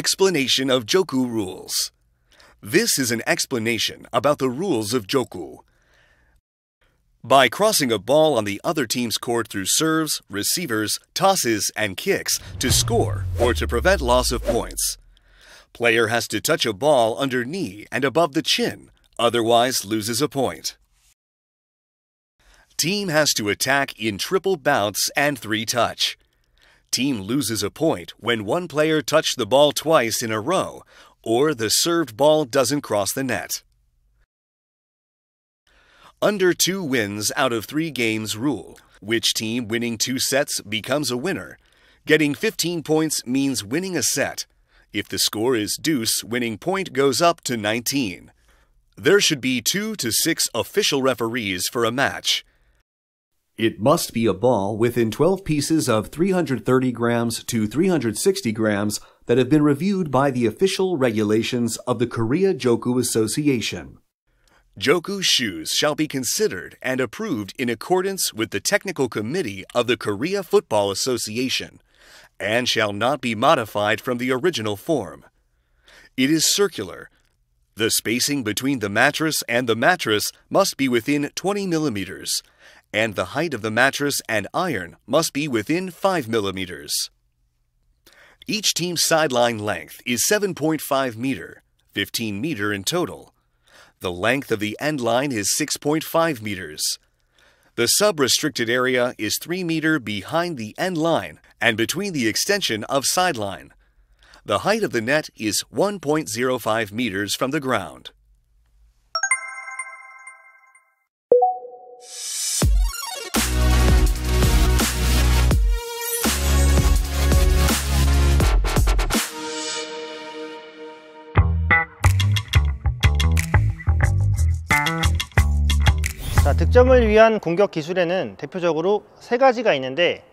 Explanation of Joku Rules This is an explanation about the rules of Joku. By crossing a ball on the other team's court through serves, receivers, tosses, and kicks to score or to prevent loss of points. Player has to touch a ball under knee and above the chin, otherwise loses a point. Team has to attack in triple bounce and three touch. Team loses a point when one player touched the ball twice in a row or the served ball doesn't cross the net. Under two wins out of three games rule. Which team winning two sets becomes a winner? Getting 15 points means winning a set. If the score is deuce, winning point goes up to 19. There should be two to six official referees for a match. It must be a ball within 12 pieces of 330 grams to 360 grams that have been reviewed by the official regulations of the Korea Joku Association. Joku shoes shall be considered and approved in accordance with the Technical Committee of the Korea Football Association and shall not be modified from the original form. It is circular. The spacing between the mattress and the mattress must be within 20 millimeters and the height of the mattress and iron must be within 5 millimeters. Each team's sideline length is 7.5 meter, 15 meter in total. The length of the end line is 6.5 meters. The sub-restricted area is 3 meter behind the end line and between the extension of sideline. The height of the net is 1.05 meters from the ground. 득점을 위한 공격 기술에는 대표적으로 세 가지가 있는데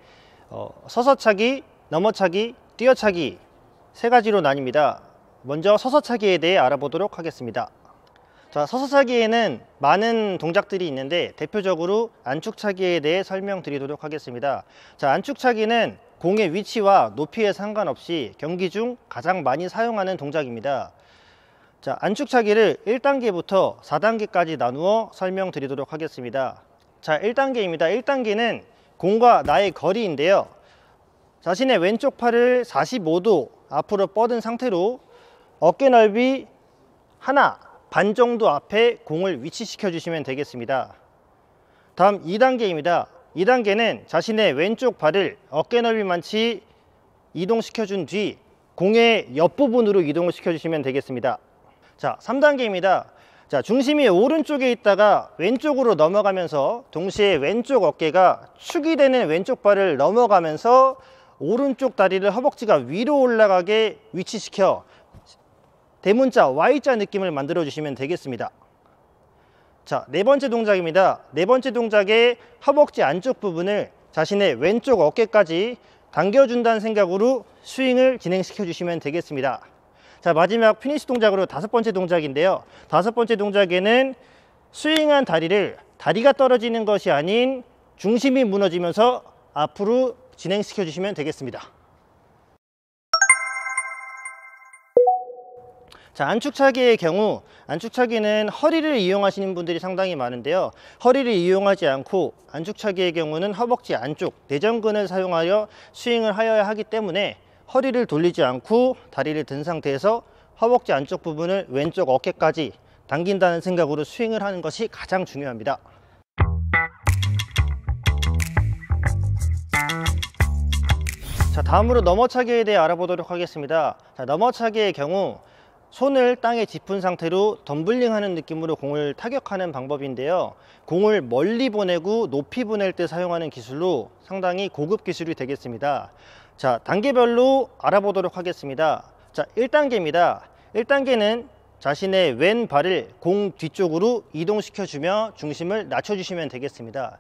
어, 서서차기, 넘어차기, 뛰어차기 세 가지로 나뉩니다. 먼저 서서차기에 대해 알아보도록 하겠습니다. 자, 서서차기에는 많은 동작들이 있는데 대표적으로 안축차기에 대해 설명드리도록 하겠습니다. 자, 안축차기는 공의 위치와 높이에 상관없이 경기 중 가장 많이 사용하는 동작입니다. 자, 안축차기를 1단계부터 4단계까지 나누어 설명드리도록 하겠습니다. 자, 1단계입니다. 1단계는 공과 나의 거리인데요. 자신의 왼쪽 팔을 45도 앞으로 뻗은 상태로 어깨 넓이 하나 반 정도 앞에 공을 위치시켜 주시면 되겠습니다. 다음 2단계입니다. 2단계는 자신의 왼쪽 발을 어깨 넓이만치 이동시켜 준 뒤 공의 옆부분으로 이동을 시켜 주시면 되겠습니다. 자, 3단계입니다. 자, 중심이 오른쪽에 있다가 왼쪽으로 넘어가면서 동시에 왼쪽 어깨가 축이 되는 왼쪽 발을 넘어가면서 오른쪽 다리를 허벅지가 위로 올라가게 위치시켜 대문자 Y자 느낌을 만들어 주시면 되겠습니다. 자, 네 번째 동작입니다. 네 번째 동작의 허벅지 안쪽 부분을 자신의 왼쪽 어깨까지 당겨준다는 생각으로 스윙을 진행시켜 주시면 되겠습니다. 자 마지막 피니시 동작으로 다섯 번째 동작인데요 다섯 번째 동작에는 스윙한 다리를 다리가 떨어지는 것이 아닌 중심이 무너지면서 앞으로 진행시켜 주시면 되겠습니다 자 안축차기의 경우 안축차기는 허리를 이용하시는 분들이 상당히 많은데요 허리를 이용하지 않고 안축차기의 경우는 허벅지 안쪽 내전근을 사용하여 스윙을 하여야 하기 때문에 허리를 돌리지 않고 다리를 든 상태에서 허벅지 안쪽 부분을 왼쪽 어깨까지 당긴다는 생각으로 스윙을 하는 것이 가장 중요합니다. 자, 다음으로 넘어차기에 대해 알아보도록 하겠습니다. 자, 넘어차기의 경우 손을 땅에 짚은 상태로 덤블링 하는 느낌으로 공을 타격하는 방법인데요. 공을 멀리 보내고 높이 보낼 때 사용하는 기술로 상당히 고급 기술이 되겠습니다. 자, 단계별로 알아보도록 하겠습니다. 자, 1단계입니다. 1단계는 자신의 왼발을 공 뒤쪽으로 이동시켜주며 중심을 낮춰주시면 되겠습니다.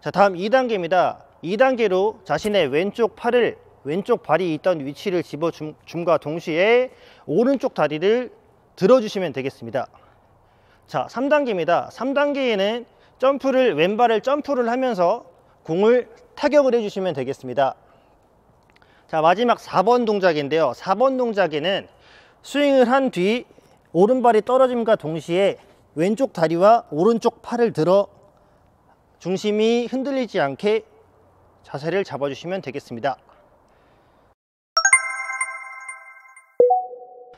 자, 다음 2단계입니다. 2단계로 자신의 왼쪽 팔을 왼쪽 발이 있던 위치를 집어줌과 동시에 오른쪽 다리를 들어주시면 되겠습니다. 자, 3단계입니다. 3단계에는 점프를 왼발을 점프를 하면서 공을 타격을 해주시면 되겠습니다. 자 마지막 4번 동작인데요 4번 동작에는 스윙을 한 뒤 오른발이 떨어짐과 동시에 왼쪽 다리와 오른쪽 팔을 들어 중심이 흔들리지 않게 자세를 잡아주시면 되겠습니다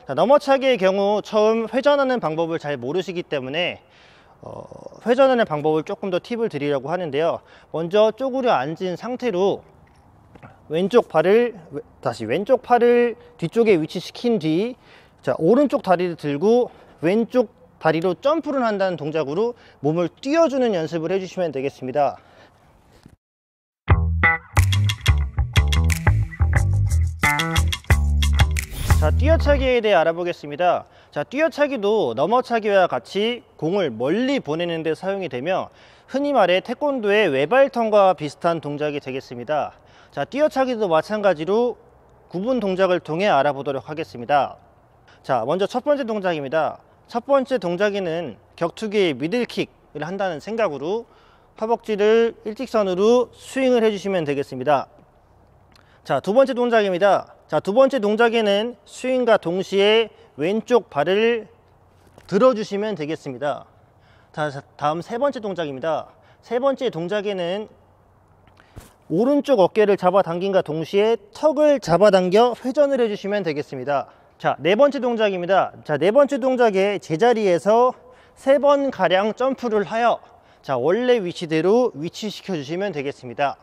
자, 넘어차기의 경우 처음 회전하는 방법을 잘 모르시기 때문에 어, 회전하는 방법을 조금 더 팁을 드리려고 하는데요 먼저 쪼그려 앉은 상태로 왼쪽 팔을 다시 왼쪽 팔을 뒤쪽에 위치시킨 뒤 자, 오른쪽 다리를 들고 왼쪽 다리로 점프를 한다는 동작으로 몸을 띄워주는 연습을 해주시면 되겠습니다. 자, 뛰어차기에 대해 알아보겠습니다. 자, 뛰어차기도 넘어차기와 같이 공을 멀리 보내는 데 사용이 되며 흔히 말해 태권도의 외발턴과 비슷한 동작이 되겠습니다. 자, 뛰어차기도 마찬가지로 구분 동작을 통해 알아보도록 하겠습니다. 자, 먼저 첫 번째 동작입니다. 첫 번째 동작에는 격투기의 미들킥을 한다는 생각으로 허벅지를 일직선으로 스윙을 해주시면 되겠습니다. 자, 두 번째 동작입니다. 자, 두 번째 동작에는 스윙과 동시에 왼쪽 발을 들어주시면 되겠습니다. 다, 다음 세 번째 동작입니다. 세 번째 동작에는 오른쪽 어깨를 잡아당긴과 동시에 턱을 잡아당겨 회전을 해주시면 되겠습니다 자 네 번째 동작입니다 자 네 번째 동작에 제자리에서 세 번 가량 점프를 하여 자 원래 위치대로 위치시켜 주시면 되겠습니다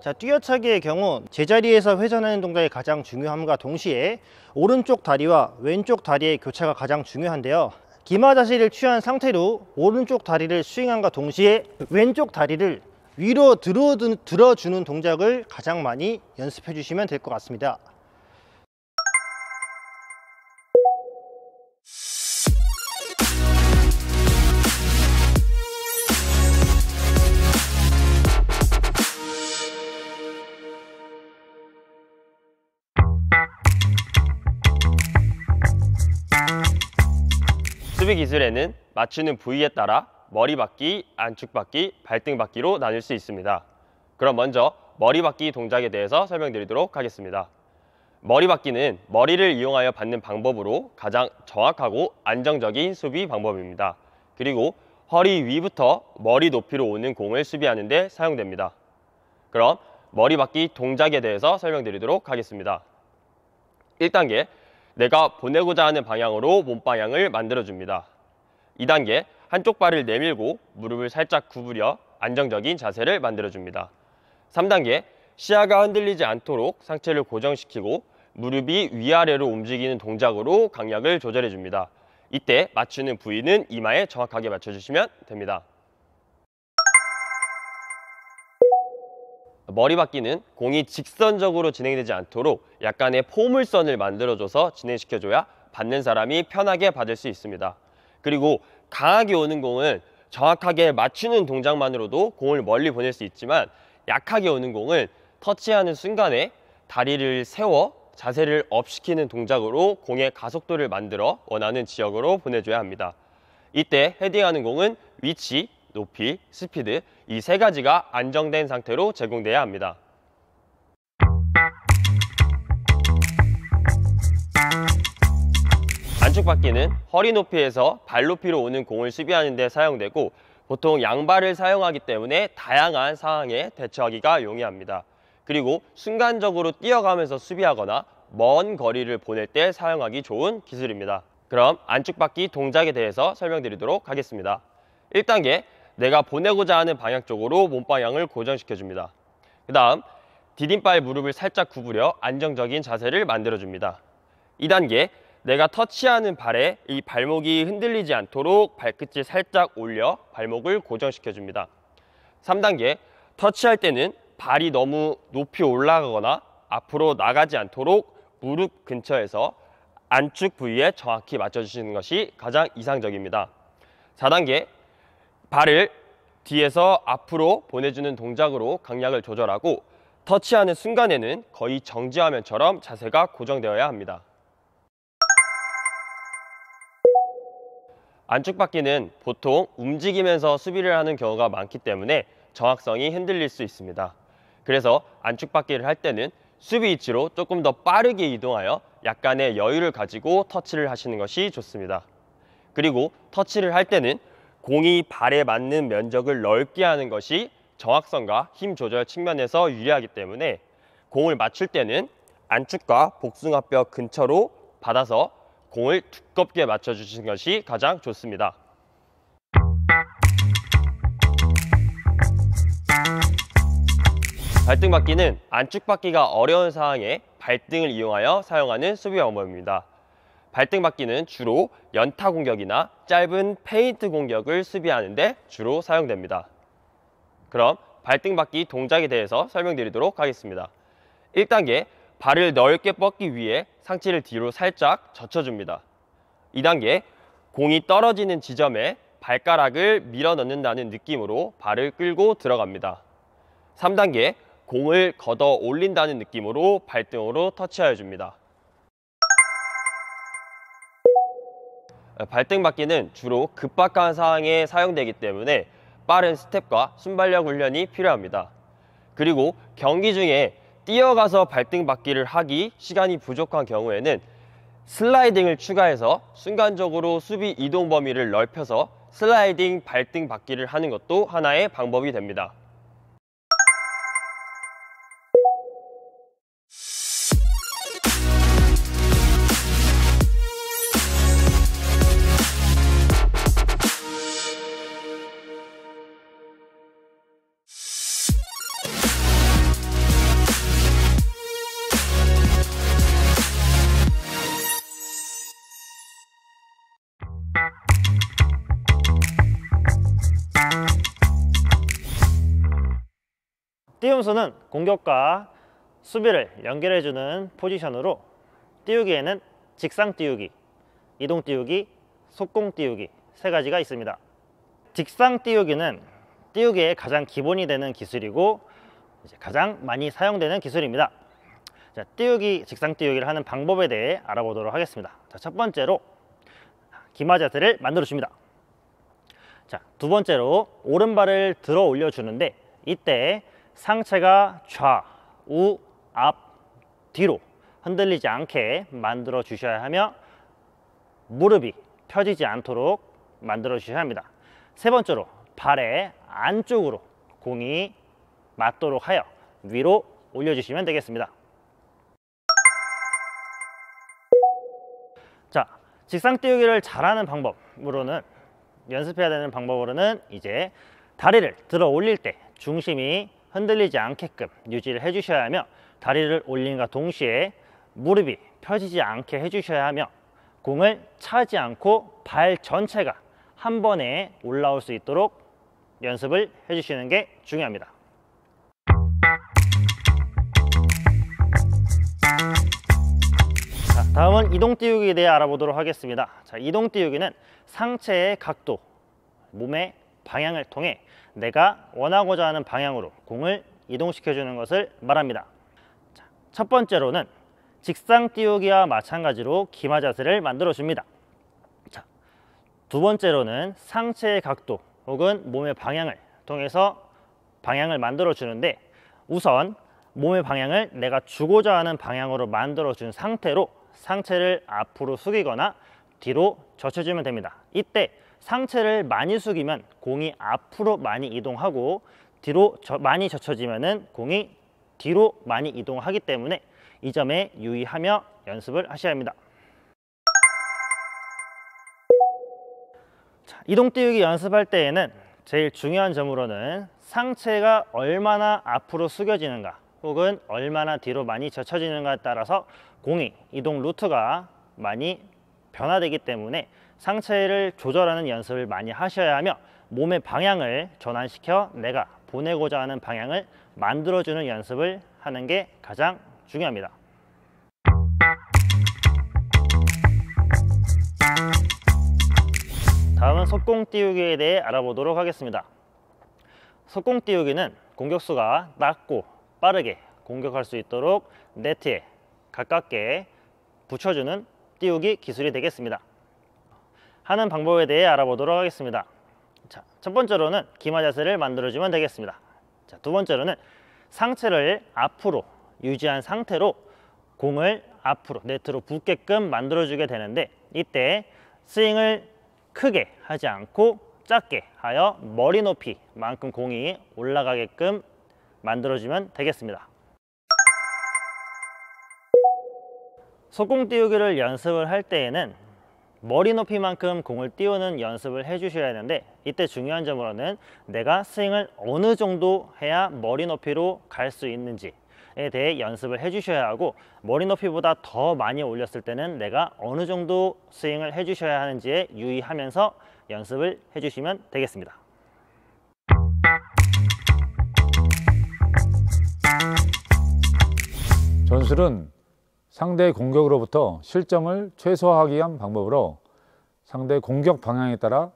자 뛰어차기의 경우 제자리에서 회전하는 동작이 가장 중요함과 동시에 오른쪽 다리와 왼쪽 다리의 교차가 가장 중요한데요 기마 자세를 취한 상태로 오른쪽 다리를 스윙함과 동시에 왼쪽 다리를 위로 들어주는 동작을 가장 많이 연습해 주시면 될 것 같습니다 수비 기술에는 맞추는 부위에 따라 머리 박기, 안축 박기, 발등 박기로 나눌 수 있습니다. 그럼 먼저 머리 박기 동작에 대해서 설명드리도록 하겠습니다. 머리 박기는 머리를 이용하여 받는 방법으로 가장 정확하고 안정적인 수비 방법입니다. 그리고 허리 위부터 머리 높이로 오는 공을 수비하는 데 사용됩니다. 그럼 머리 박기 동작에 대해서 설명드리도록 하겠습니다. 1단계 내가 보내고자 하는 방향으로 몸 방향을 만들어줍니다. 2단계, 한쪽 발을 내밀고 무릎을 살짝 구부려 안정적인 자세를 만들어줍니다. 3단계, 시야가 흔들리지 않도록 상체를 고정시키고 무릎이 위아래로 움직이는 동작으로 강약을 조절해줍니다. 이때 맞추는 부위는 이마에 정확하게 맞춰주시면 됩니다. 머리 바뀌는 공이 직선적으로 진행되지 않도록 약간의 포물선을 만들어줘서 진행시켜줘야 받는 사람이 편하게 받을 수 있습니다. 그리고 강하게 오는 공은 정확하게 맞추는 동작만으로도 공을 멀리 보낼 수 있지만 약하게 오는 공은 터치하는 순간에 다리를 세워 자세를 업시키는 동작으로 공의 가속도를 만들어 원하는 지역으로 보내줘야 합니다. 이때 헤딩하는 공은 위치, 높이, 스피드 이 세 가지가 안정된 상태로 제공돼야 합니다. 안축바퀴는 허리 높이에서 발 높이로 오는 공을 수비하는 데 사용되고 보통 양발을 사용하기 때문에 다양한 상황에 대처하기가 용이합니다. 그리고 순간적으로 뛰어가면서 수비하거나 먼 거리를 보낼 때 사용하기 좋은 기술입니다. 그럼 안축바퀴 동작에 대해서 설명드리도록 하겠습니다. 1단계 내가 보내고자 하는 방향 쪽으로 몸방향을 고정시켜줍니다. 그 다음 디딤발 무릎을 살짝 구부려 안정적인 자세를 만들어줍니다. 이단계 내가 터치하는 발에 이 발목이 흔들리지 않도록 발끝을 살짝 올려 발목을 고정시켜줍니다. 3단계 터치할 때는 발이 너무 높이 올라가거나 앞으로 나가지 않도록 무릎 근처에서 안축 부위에 정확히 맞춰주시는 것이 가장 이상적입니다. 4단계 발을 뒤에서 앞으로 보내주는 동작으로 강약을 조절하고 터치하는 순간에는 거의 정지화면처럼 자세가 고정되어야 합니다. 안쪽 바퀴는 보통 움직이면서 수비를 하는 경우가 많기 때문에 정확성이 흔들릴 수 있습니다. 그래서 안쪽 바퀴를 할 때는 수비 위치로 조금 더 빠르게 이동하여 약간의 여유를 가지고 터치를 하시는 것이 좋습니다. 그리고 터치를 할 때는 공이 발에 맞는 면적을 넓게 하는 것이 정확성과 힘 조절 측면에서 유리하기 때문에 공을 맞출 때는 안축과 복숭아뼈 근처로 받아서 공을 두껍게 맞춰주시는 것이 가장 좋습니다. 발등 받기는 안축 받기가 어려운 상황에 발등을 이용하여 사용하는 수비 방법입니다. 발등맞기는 주로 연타 공격이나 짧은 페인트 공격을 수비하는데 주로 사용됩니다. 그럼 발등맞기 동작에 대해서 설명드리도록 하겠습니다. 1단계 발을 넓게 뻗기 위해 상체를 뒤로 살짝 젖혀줍니다. 2단계 공이 떨어지는 지점에 발가락을 밀어넣는다는 느낌으로 발을 끌고 들어갑니다. 3단계 공을 걷어 올린다는 느낌으로 발등으로 터치하여 줍니다. 어, 발등받기는 주로 급박한 상황에 사용되기 때문에 빠른 스텝과 순발력 훈련이 필요합니다. 그리고 경기 중에 뛰어가서 발등받기를 하기 시간이 부족한 경우에는 슬라이딩을 추가해서 순간적으로 수비 이동 범위를 넓혀서 슬라이딩 발등받기를 하는 것도 하나의 방법이 됩니다. 띄움수는 공격과 수비를 연결해주는 포지션으로 띄우기에는 직상 띄우기, 이동 띄우기, 속공 띄우기 세 가지가 있습니다. 직상 띄우기는 띄우기의 가장 기본이 되는 기술이고 가장 많이 사용되는 기술입니다. 자, 띄우기, 직상 띄우기를 하는 방법에 대해 알아보도록 하겠습니다. 자, 첫 번째로 기마 자세를 만들어 줍니다. 자, 두 번째로 오른발을 들어 올려 주는데 이때 상체가 좌우 앞 뒤로 흔들리지 않게 만들어 주셔야 하며 무릎이 펴지지 않도록 만들어 주셔야 합니다 세 번째로 발의 안쪽으로 공이 맞도록 하여 위로 올려주시면 되겠습니다 자 직상 띄우기를 잘하는 방법으로는 연습해야 되는 방법으로는 이제 다리를 들어 올릴 때 중심이 흔들리지 않게끔 유지를 해주셔야 하며 다리를 올린과 동시에 무릎이 펴지지 않게 해주셔야 하며 공을 차지 않고 발 전체가 한 번에 올라올 수 있도록 연습을 해주시는 게 중요합니다. 자, 다음은 이동 띄우기에 대해 알아보도록 하겠습니다. 자, 이동 띄우기는 상체의 각도, 몸의 방향을 통해 내가 원하고자 하는 방향으로 공을 이동시켜 주는 것을 말합니다. 자, 첫 번째로는 직상 띄우기와 마찬가지로 기마 자세를 만들어 줍니다. 자, 두 번째로는 상체의 각도 혹은 몸의 방향을 통해서 방향을 만들어 주는데 우선 몸의 방향을 내가 주고자 하는 방향으로 만들어 준 상태로 상체를 앞으로 숙이거나 뒤로 젖혀주면 됩니다 이때 상체를 많이 숙이면 공이 앞으로 많이 이동하고 뒤로 저, 많이 젖혀지면 공이 뒤로 많이 이동하기 때문에 이 점에 유의하며 연습을 하셔야 합니다 자, 이동 띄우기 연습할 때에는 제일 중요한 점으로는 상체가 얼마나 앞으로 숙여지는가 혹은 얼마나 뒤로 많이 젖혀지는가에 따라서 공이 이동 루트가 많이 변화되기 때문에 상체를 조절하는 연습을 많이 하셔야 하며 몸의 방향을 전환시켜 내가 보내고자 하는 방향을 만들어주는 연습을 하는 게 가장 중요합니다. 다음은 속공 띄우기에 대해 알아보도록 하겠습니다. 속공 띄우기는 공격수가 낮고 빠르게 공격할 수 있도록 네트에 가깝게 붙여주는 띄우기 기술이 되겠습니다. 하는 방법에 대해 알아보도록 하겠습니다. 자, 첫 번째로는 기마 자세를 만들어주면 되겠습니다. 자, 두 번째로는 상체를 앞으로 유지한 상태로 공을 앞으로 네트로 붙게끔 만들어주게 되는데 이때 스윙을 크게 하지 않고 작게 하여 머리 높이만큼 공이 올라가게끔 만들어주면 되겠습니다. 소공 띄우기를 연습을 할 때에는 머리 높이만큼 공을 띄우는 연습을 해주셔야 하는데 이때 중요한 점으로는 내가 스윙을 어느 정도 해야 머리 높이로 갈 수 있는지에 대해 연습을 해주셔야 하고 머리 높이보다 더 많이 올렸을 때는 내가 어느 정도 스윙을 해주셔야 하는지에 유의하면서 연습을 해주시면 되겠습니다. 전술은 상대의 공격으로부터 실점을 최소화하기 위한 방법으로 상대의 공격 방향에 따라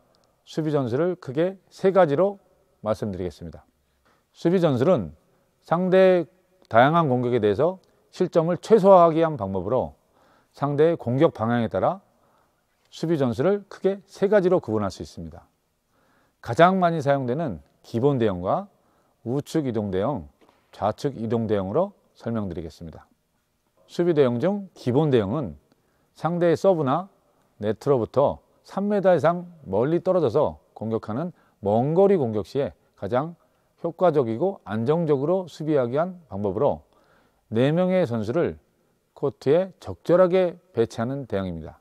수비 전술을 크게 세 가지로 말씀드리겠습니다. 수비 전술은 상대의 다양한 공격에 대해서 실점을 최소화하기 위한 방법으로 상대의 공격 방향에 따라 수비 전술을 크게 세 가지로 구분할 수 있습니다. 가장 많이 사용되는 기본 대형과 우측 이동 대형, 좌측 이동 대형으로 설명드리겠습니다. 수비 대응 중 기본 대응은 상대의 서브나 네트로부터 3m 이상 멀리 떨어져서 공격하는 먼 거리 공격 시에 가장 효과적이고 안정적으로 수비하기 위한 방법으로 4명의 선수를 코트에 적절하게 배치하는 대응입니다.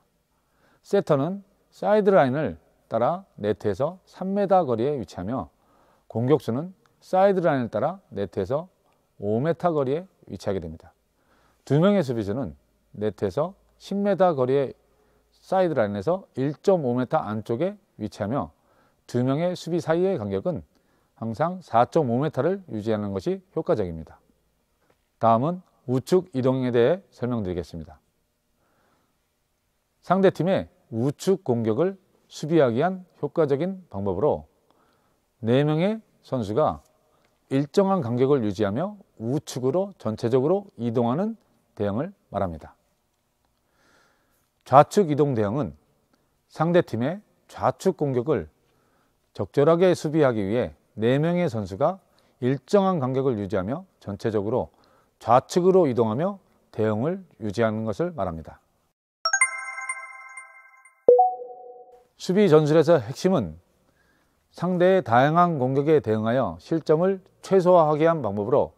세터는 사이드 라인을 따라 네트에서 3m 거리에 위치하며 공격수는 사이드 라인을 따라 네트에서 5m 거리에 위치하게 됩니다. 두 명의 수비수는 네트에서 10m 거리의 사이드 라인에서 1.5m 안쪽에 위치하며 두 명의 수비 사이의 간격은 항상 4.5m를 유지하는 것이 효과적입니다. 다음은 우측 이동에 대해 설명드리겠습니다. 상대팀의 우측 공격을 수비하기 위한 효과적인 방법으로 4명의 선수가 일정한 간격을 유지하며 우측으로 전체적으로 이동하는 대형을 말합니다. 좌측 이동 대형은 상대팀의 좌측 공격을 적절하게 수비하기 위해 4명의 선수가 일정한 간격을 유지하며 전체적으로 좌측으로 이동하며 대응을 유지하는 것을 말합니다. 수비 전술에서 핵심은 상대의 다양한 공격에 대응하여 실점을 최소화하게 한 방법으로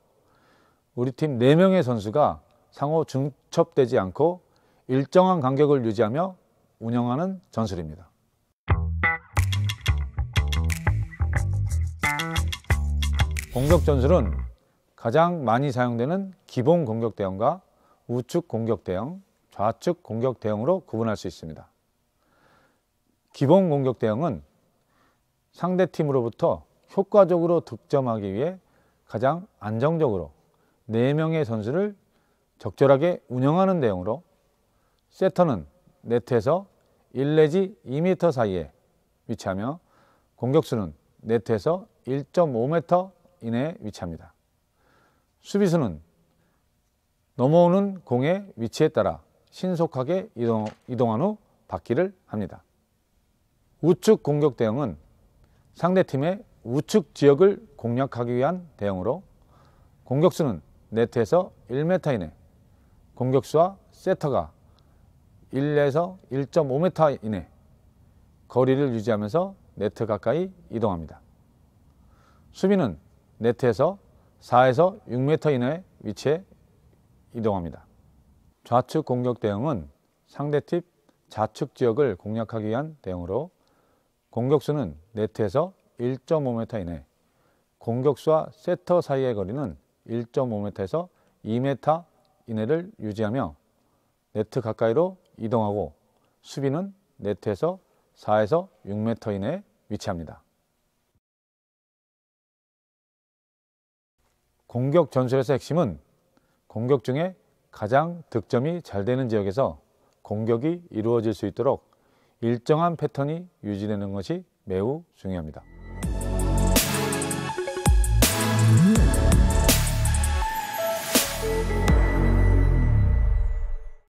우리 팀 4명의 선수가 상호 중첩되지 않고 일정한 간격을 유지하며 운영하는 전술입니다. 공격 전술은 가장 많이 사용되는 기본 공격 대형과 우측 공격 대형, 좌측 공격 대형으로 구분할 수 있습니다. 기본 공격 대형은 상대 팀으로부터 효과적으로 득점하기 위해 가장 안정적으로 4명의 선수를 적절하게 운영하는 대형으로 세터는 네트에서 1 내지 2m 사이에 위치하며 공격수는 네트에서 1.5m 이내에 위치합니다. 수비수는 넘어오는 공의 위치에 따라 신속하게 이동, 이동한 후 받기를 합니다. 우측 공격 대응은 상대팀의 우측 지역을 공략하기 위한 대응으로 공격수는 네트에서 1m 이내, 공격수와 세터가 1에서 1.5m 이내 거리를 유지하면서 네트 가까이 이동합니다. 수비는 네트에서 4에서 6m 이내 위치에 이동합니다. 좌측 공격 대응은 상대 팀 좌측 지역을 공략하기 위한 대응으로 공격수는 네트에서 1.5m 이내 공격수와 세터 사이의 거리는 1.5m에서 2m 이내를 유지하며 네트 가까이로 이동하고 수비는 네트에서 4에서 6m 이내에 위치합니다. 공격 전술에서 핵심은 공격 중에 가장 득점이 잘 되는 지역에서 공격이 이루어질 수 있도록 일정한 패턴이 유지되는 것이 매우 중요합니다.